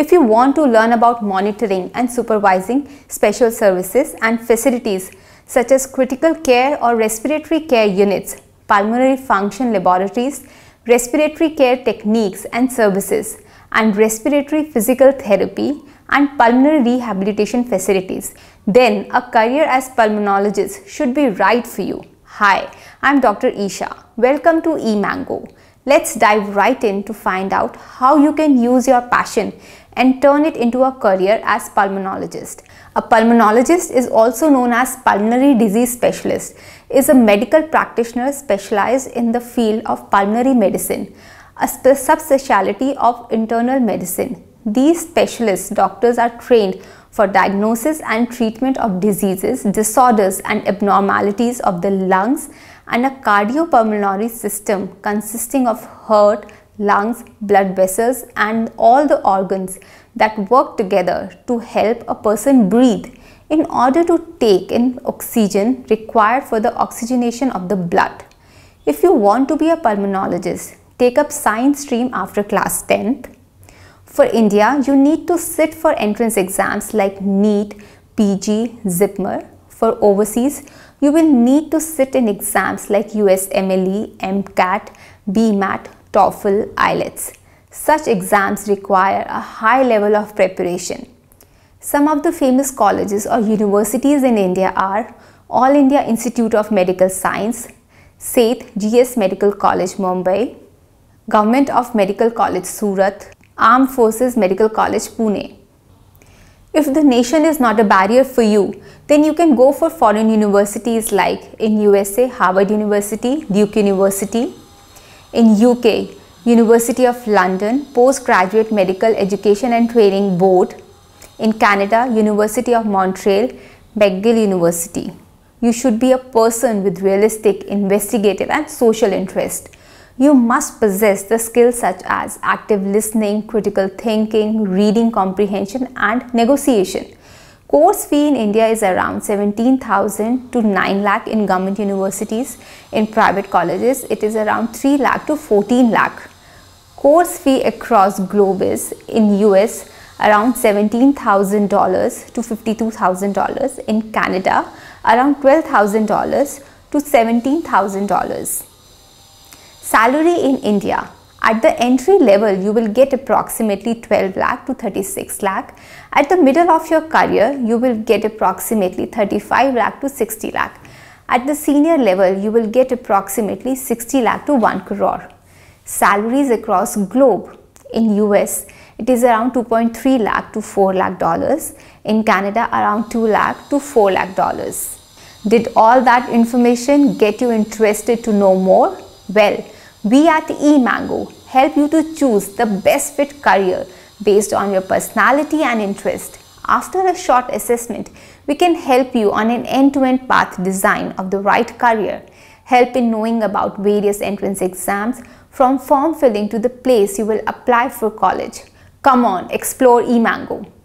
If you want to learn about monitoring and supervising special services and facilities such as critical care or respiratory care units, pulmonary function laboratories, respiratory care techniques and services, and respiratory physical therapy and pulmonary rehabilitation facilities, then a career as pulmonologist should be right for you. Hi, I'm Dr. Isha. Welcome to eMango. Let's dive right in to find out how you can use your passion and turn it into a career as pulmonologist. A pulmonologist is also known as pulmonary disease specialist, is a medical practitioner specialized in the field of pulmonary medicine, a subspecialty of internal medicine. These specialists, doctors are trained for diagnosis and treatment of diseases, disorders and abnormalities of the lungs and a cardiopulmonary system consisting of heart, lungs, blood vessels and all the organs that work together to help a person breathe in order to take in oxygen required for the oxygenation of the blood. If you want to be a pulmonologist, take up science stream after class 10th for India, you need to sit for entrance exams like NEET, PG, ZIPMER. For overseas, you will need to sit in exams like USMLE, MCAT, BMAT, TOEFL, IELTS. Such exams require a high level of preparation. Some of the famous colleges or universities in India are All India Institute of Medical Science, Seth GS Medical College Mumbai, Government of Medical College Surat, Armed Forces Medical College, Pune. If the nation is not a barrier for you, then you can go for foreign universities like in USA, Harvard University, Duke University. In UK, University of London, Postgraduate Medical Education and Training Board. In Canada, University of Montreal, McGill University. You should be a person with realistic, investigative and social interest you must possess the skills such as active listening, critical thinking, reading comprehension and negotiation. Course fee in India is around 17,000 to 9 lakh in government universities. In private colleges, it is around 3 lakh to 14 lakh. Course fee across globe is in US around $17,000 to $52,000. In Canada, around $12,000 to $17,000. Salary in India. At the entry level, you will get approximately 12 lakh to 36 lakh. At the middle of your career, you will get approximately 35 lakh to 60 lakh. At the senior level, you will get approximately 60 lakh to 1 crore. Salaries across globe in US, it is around 2.3 lakh to 4 lakh dollars. In Canada, around 2 lakh to 4 lakh dollars. Did all that information get you interested to know more? Well, we at eMango help you to choose the best fit career based on your personality and interest. After a short assessment, we can help you on an end-to-end -end path design of the right career, help in knowing about various entrance exams from form filling to the place you will apply for college. Come on, explore eMango.